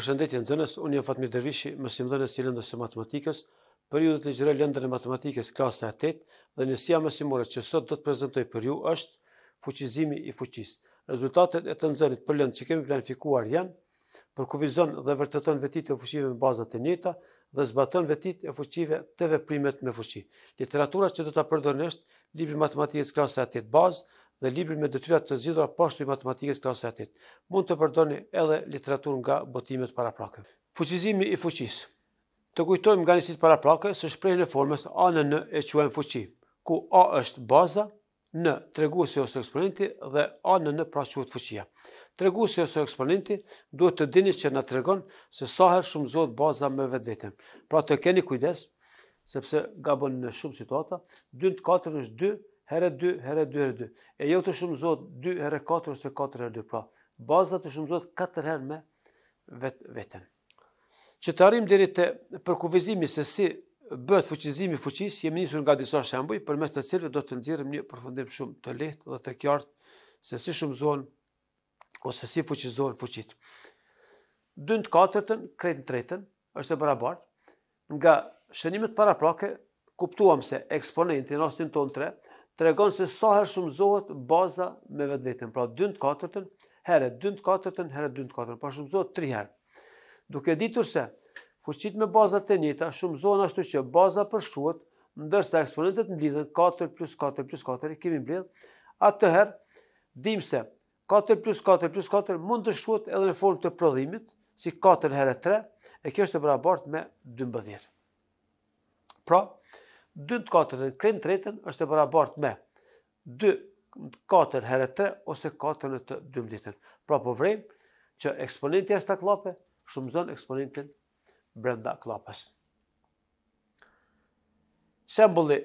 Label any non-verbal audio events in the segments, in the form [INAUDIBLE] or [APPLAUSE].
Për shëndetjen zënës, unë jam Fatmir Dervishi, mësim dhënës i lëndës e matematikës, për ju dhe të gjire lëndën e matematikës klasa e 8 dhe njësia mësimore që sot do të prezentoj për ju është fuqizimi i fuqis. Rezultatet e të nëzënit për lëndë që kemi planifikuar janë, për dhe vërtëton vetit e fuqive me bazat e njëta dhe zbaton vetit e fuqive të veprimet me fuqi. Literatura që do të apërdojnë është Libri Matematikës Klasa e 8 Bazë dhe libri me detyra të zgjidhura poshtë i matematikës klasetit. Mund të përdoni edhe literaturë nga botimet paraprake. Fuqizimi i fuqisë. Të kujtojmë nga njësit paraprake se shprejnë e formës A në N e quen fuqi, ku A është baza, N treguesi ose eksponenti dhe A në N pra quet fuqia. Treguesi ose eksponenti duhet të dini që na tregon se sa herë shumëzohet baza me vetveten. Pra të keni kujdes sepse gabon në shumë situata, 2 në 4 është 2, herë 2, herë 2, herë 2. E jo të shumë zot, 2 herë 4 ose 4 herë 2. Pra, baza të shumë 4 herë me vetën. Që të arrim diri të përkuvizimi se si bëhet fuqizimi fuqis, jemi njësur nga disa shembuj, për mes të cilëve do të nëzirëm një përfundim shumë të lehtë dhe të kjartë se si shumë ose si fuqizohen fuqit. Dënd katërtën, kretën tretën, është e barabartë, nga shënimet paraprake, kuptuam se eksponentin, rastin ton 3, të regonë se sa herë shumëzohet baza me vetë vetën. Pra, dëndë katërëtën, herë dëndë katërëtën, herë dëndë katërëtën, pa shumëzohet tri herë. Duk e ditur se, fuqit me baza të njëta, shumëzohet ashtu që baza përshruat, ndërsa eksponentet në blidhen, 4 plus 4 plus 4, i kemi në atëherë, atë herë, dim se, 4 plus 4 plus 4 mund të shruat edhe në formë të prodhimit, si 4 herë 3, e kjo është të brabart me 12. Pra, 2 të 4 të krenë të rejten është e bëra me 2 të 4 herë të 3 ose 4 në të 2 ditën. Pra po vrejmë që eksponentja së të klape shumëzon eksponentin brenda klapës. Sembole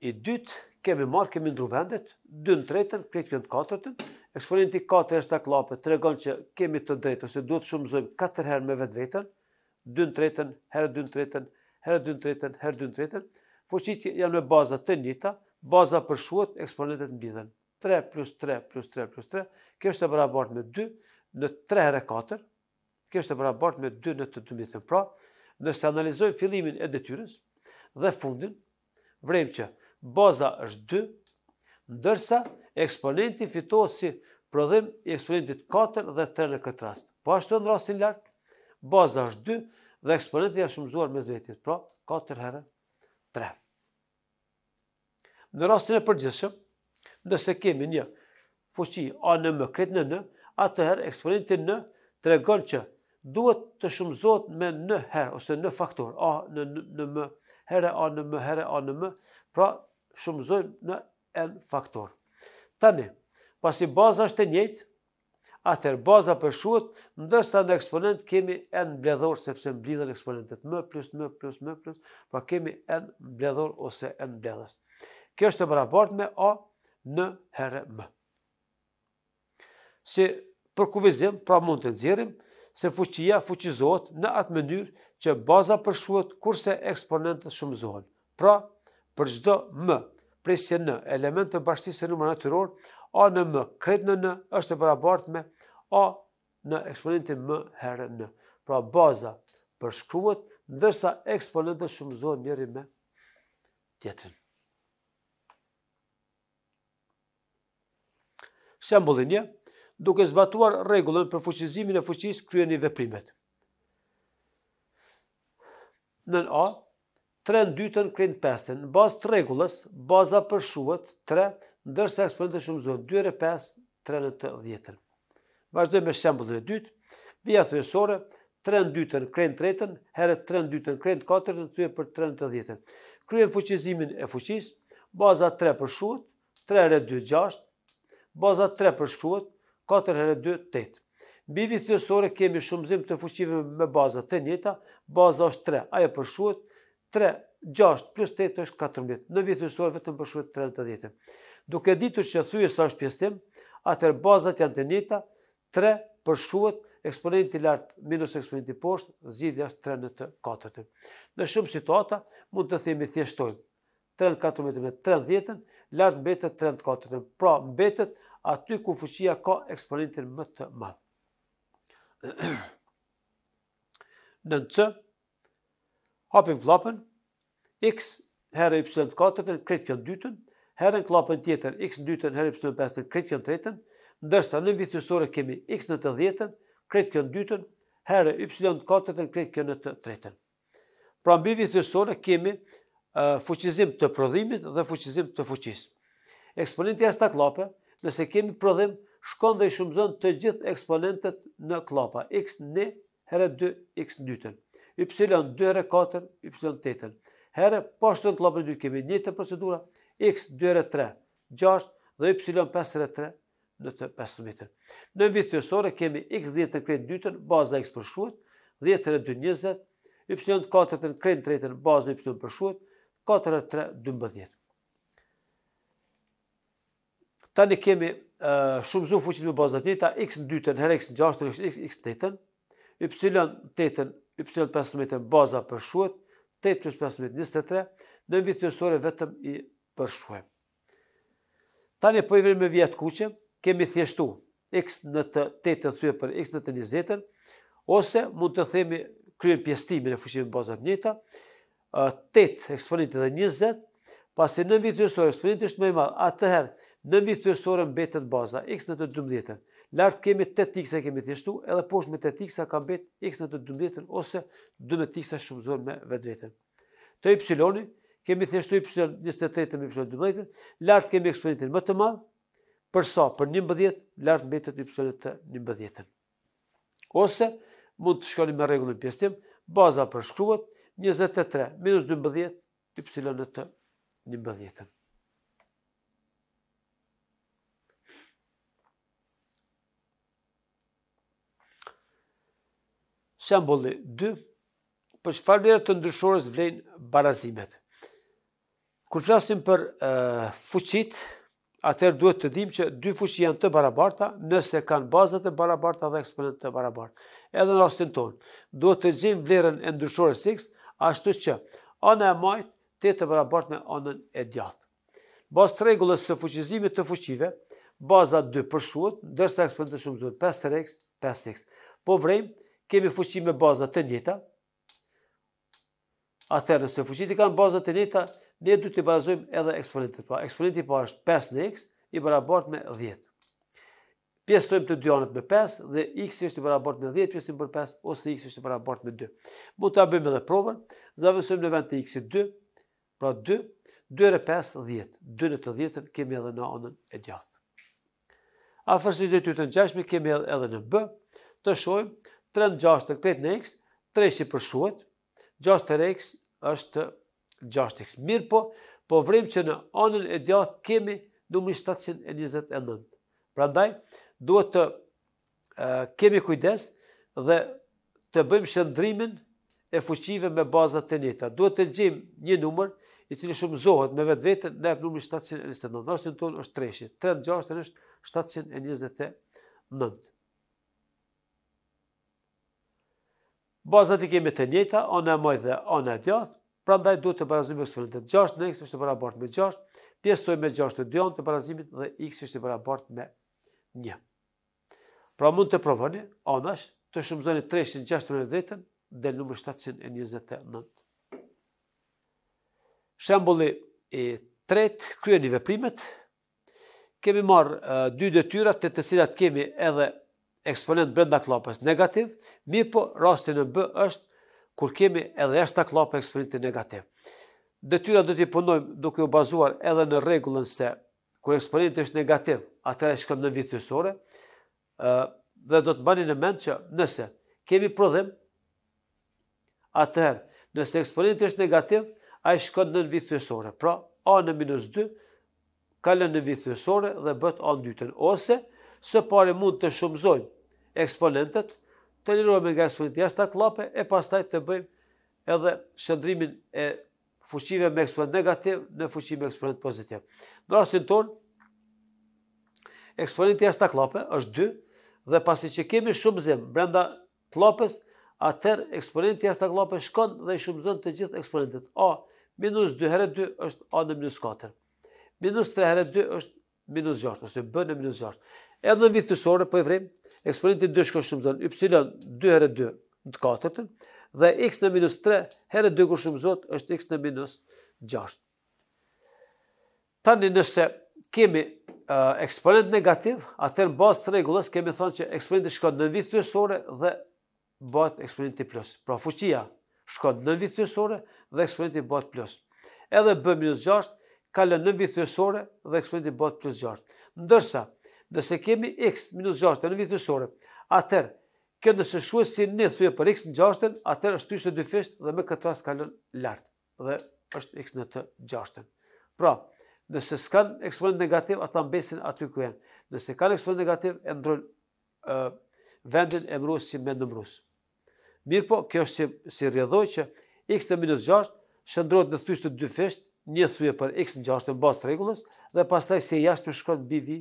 i 2 kemi marë, kemi ndru vendet, 2 në të rejten, krejt kjo në 4 të, eksponenti 4 është së të klape të regon që kemi të drejtë ose duhet shumëzojmë 4 herë me vetë vetën, 2 në të herë 2 në të herë 2 në të herë 2 në të herë 2 në fuqit janë me baza të njëta, baza për shuat, eksponentet në bidhen. 3 plus 3 plus 3 plus 3, kjo është e bëra me 2 në 3 e 4, kjo është e bëra me 2 në të të mjë pra, nëse analizojmë filimin e detyres dhe fundin, vrem që baza është 2, ndërsa eksponenti fitohë si prodhim i eksponentit 4 dhe 3 në këtë rast. Po ashtu e në rastin lartë, baza është 2 dhe eksponenti e shumëzuar me zetit, pra 4 herë 3. Në rastin e përgjithshëm, nëse kemi një fuqi a në më kret në në, atëherë eksponentin në të regon që duhet të shumëzot me në herë, ose në faktor, a në, në, më herë, a në më herë, a në më, pra shumëzojmë në n faktor. Tani, pasi baza është e njëjtë, atëherë baza për në ndërsa në eksponent kemi n bledhor, sepse mblidhen eksponentet më plus më plus më plus, pra kemi n bledhor ose n bledhës. Kjo është të barabartë me A në herë M. Se për kuvizim, pra mund të nëzirim, se fuqia fuqizot në atë mënyrë që baza përshuat kurse eksponentës shumëzohen. Pra, për gjdo M, presje në element të bashkësisë të nëmër natyror, A në M, kretë në në, është të barabartë me A në eksponentin M herë në. Pra, baza përshkruat, ndërsa eksponentës shumëzohen njëri me tjetërin. shembullin një, duke zbatuar regullën për fuqizimin e fuqis krye një veprimet. Në në A, 3 në 2 të në krejnë pesën, në bazë të regullës, baza për shuët, 3, në dërse eksponente shumë zonë, 2 rë 5, 3 në të djetën. Vajzdoj me shembullin e dytë, dhe jathë 3 në 2 të në krejnë tretën, herë 3 në 2 të në krejnë të katër, në të për 3 në të djetën. Kryen fuqizimin e fuqis, baza 3 për shuët, baza 3 përshkruhet, 4 herë 2, 8. Bivit cilësore kemi shumëzim të fuqive me baza të njëta, baza është 3, aje përshkruhet, 3, 6, plus 8 është 14. Në vitë cilësore vetëm përshkruhet 30. Duke ditur që thuje sa është pjestim, atër bazat janë të njëta, 3 përshkruhet, eksponenti lartë minus eksponenti poshtë, zidhja është 3 në të 4. Në shumë situata, mund të themi thjeshtojnë. 34 metrë me 30 djetën, lartë mbetët 34. Pra, mbetët aty ku fëqia ka eksponentin më të madh. [CLEARS THROAT] Në në hapim klapën, x herë y përën të katërën, kretë kjo në dytën, në klapën tjetër, x në dytën, herë y përën të pësën, kretë kjo në tretën, ndërsta në vithësore kemi x në të djetën, kretë kjo në dytën, herë y përën të katërën, kretë kjo në të tretën. Pra në bivithësore kemi fuqizim të prodhimit dhe fuqizim të fuqis. Eksponenti asta klape, nëse kemi prodhim, shkon dhe i shumëzon të gjithë eksponentet në klapa. x1 herë 2 x2. y2 herë 4 y8. Herë, pashtë në klapën 2 kemi një të procedura, x2 herë 3, 6 dhe y5 herë 3, në të pesën Në vitë të sore kemi x10 në krejnë dytën, bazën e x përshuat, 10 herë në 20, y4 të në krejnë të rejtën, bazën e y përshuat, 4.3.12. Tani kemi shumë zu fuqit me bazat njëta, x në dytën, her x në gjashtën, x në 8, y në 8, y në 15 baza për 8 plus 15, 23, në në vitë njësore vetëm i për shuëm. Tani po i vërë me vjetë kuqe, kemi thjeshtu x në të tëtën thujë për x në të njëzetën, ose mund të themi kryen pjestimin e fuqit me bazat njëta, 8 eksponitit dhe 20, pasi në vitë njësore eksponentit është më i madhë, atëherë në vitë njësore mbetën baza, x në të 12-ën, lartë kemi 8x e kemi tishtu, edhe poshë me 8x a kam bet x në të 12-ën, ose 12x a shumëzor me vetë vetën. Të y kemi thjeshtu y 23-ën me y 12-ën, lartë kemi eksponentin më të madhë, përsa për 11, lartë mbetët y të 11-ën. Ose, mund të shkoni me regullën pjestim, baza për 23 minus 2 bëdhjet, y në të një mbëdhjetën. Shembole 2, për që farë njërë të ndryshores vlejnë barazimet. Kërë flasim për fuqit, atër duhet të dim që dy fuqi janë të barabarta, nëse kanë bazët e barabarta dhe eksponent të barabarta. Edhe në rastin tonë, duhet të gjimë vlerën e ndryshore Ashtu që anë e majtë të të barabart me anën e djathë. Bas të regullës së fuqizimit të fuqive, baza 2 përshuat, dërsa eksponente shumë zonë 5x, 5x. Po vrejmë, kemi fuqime baza të njëta, atërë nëse fuqit i kanë baza të njëta, ne du të barazojmë edhe eksponente. Pra, eksponente pa është 5x, i barabart me 10 pjesëtojmë të dyanët me 5 dhe x është i barabart me 10 pjesëtojmë për 5 ose x është i barabart me 2. Mu të abim edhe provën, zavësojmë në vend të x i 2, pra 2, 2 e 5, 10. 2 në të 10 kemi edhe në anën e gjatë. A fërsi që të të në kemi edhe në b, të shojmë 3 në 6 të kretë në x, 3 si përshuat, 6 të x është 6 x. Mirë po, po vrim që në anën e gjatë kemi numri 729. Prandaj, duhet të kemi kujdes dhe të bëjmë shëndrimin e fuqive me bazat të njëta. Duhet të gjim një numër i cili shumë me vetë vetën, ne e për numëri 729, në është në tonë është 3 36 3 në është 729. Bazat të kemi të njëta, anë e majhë dhe anë e djathë, pra ndaj duhet të barazim e 6, në x është të barabart me 6, pjesëtoj me 6 të djonë të barazimit dhe x është të barabart me 1. Pra mund të provoni, anash, të shumëzoni 360 dhejten dhe nëmër 729. Shembuli i tret, krye një veprimet, kemi marë dy dhe të të cilat kemi edhe eksponent brenda klapës negativ, mi po rastin e bë është kur kemi edhe eshta klapë eksponentin negativ. Detyrat dhe t'i punojmë duke u bazuar edhe në regullën se kur eksponentin është negativ, atër e shkëm në vitësore, dhe do të bani në mend që nëse kemi prodhim, atëherë, nëse eksponent është negativ, a i shkot në në vithësore. Pra, a në minus 2, kalën në vithësore dhe bët a në dytën. Ose, së pare mund të shumëzojmë eksponentet, të lirojmë nga eksponent jashtë të klape, e pastaj të bëjmë edhe shëndrimin e fuqive me eksponent negativ në fuqive me eksponent pozitiv. Në rastin tonë, eksponent jashtë të klape është 2, dhe pasi që kemi shumë zem brenda të atër eksponenti jashtë të lopës shkon dhe i shumëzon të gjithë eksponentit. A, minus 2 herë 2 është A në minus 4. Minus 3 herë 2 është minus 6, ose B në minus 6. Edhe në vitësore, po e vrim, eksponenti 2 shkon shumëzon, Y 2 herë 2 në të katërtën, dhe x në minus 3 herë 2 kur shumëzot është x në minus 6. Tani nëse kemi uh, eksponent negativ, atër në bazë të regullës kemi thonë që eksponenti shkot në vitë thjesore dhe bëhet eksponenti plus. Pra fuqia shkot në vitë thjesore dhe eksponenti bëhet plus. Edhe B-6 kalë në vitë thjesore dhe eksponenti bëhet plus 6. Ndërsa, nëse kemi x-6 në vitë thjesore, atër këtë nëse shuës si në thuje për x në 6 atër është tyse dy fisht dhe me këtë rast kalën lartë dhe është x në të 6. Pra, Nëse s'kan eksponent negativ, ata mbesin aty ku janë. Nëse kanë eksponent negativ, e ndron uh, vendin e mbrojtës si me nëmbrojtës. Mirë po, kjo është si, si rjedhoj që x të minus 6 shndrohet në thysë të dy fesht, një thuje për x në 6 në bazë të regullës, dhe pastaj se jashtë me shkon bi vi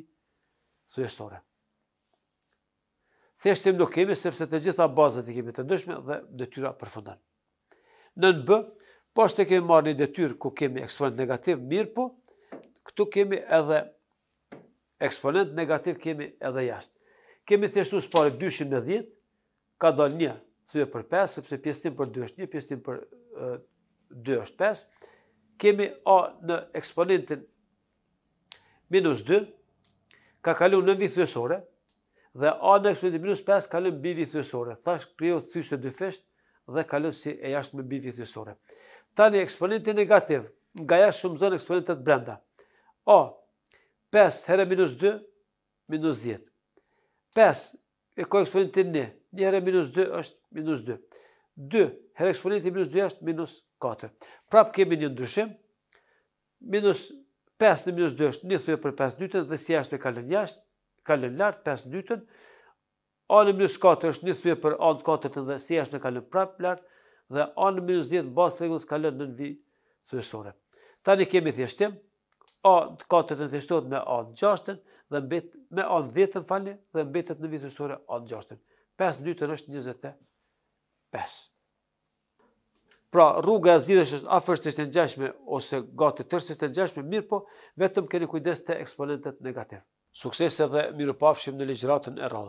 thujesore. Theshtim nuk kemi, sepse të gjitha bazët i kemi të ndëshme dhe detyra përfundan. Në në bë, pas të kemi marrë një detyrë ku kemi eksponent negativ, mirpo, Këtu kemi edhe eksponent negativ kemi edhe jashtë. Kemi thjeshtu së pare 210, ka dalë një thyë për 5, sepse pjestim për 2 është një, pjestim për 2 është 5. Kemi A në eksponentin minus 2, ka kalu në vithësore, dhe A në eksponentin minus 5 ka bi vithësore. Ta është kryo të thyshe dë fesht dhe kalim si e jashtë me bi vithësore. Ta eksponentin negativ, nga jashtë shumë zonë eksponentet brenda. O, 5 herë minus 2, minus 10. 5, e ko eksponentin një, një herë minus 2 është minus 2. 2 herë eksponenti minus 2 është minus 4. Prapë kemi një ndryshim, minus 5 në minus 2 është një thujë për 5 dytën, dhe si jashtë me kalën jashtë, kalën lartë, 5 dytën, a në minus 4 është një thujë për a në 4 dhe si jashtë me kalën prapë lartë, dhe a në minus 10 në basë regullës kalën në në vijë thujësore. Tani kemi thjeshtim, A katër të testohet me A 6 gjashtën, dhe mbet, me A në dhjetën falje, dhe mbetet në vitësore A 6 gjashtën. 5 dytën është 25. 5. Pra rruga e zidës është A të ishtë në ose gati tërës të ishtë në mirë po, vetëm keni kujdes të eksponentet negativë. Sukses edhe dhe mirë pafshim në legjratën e rad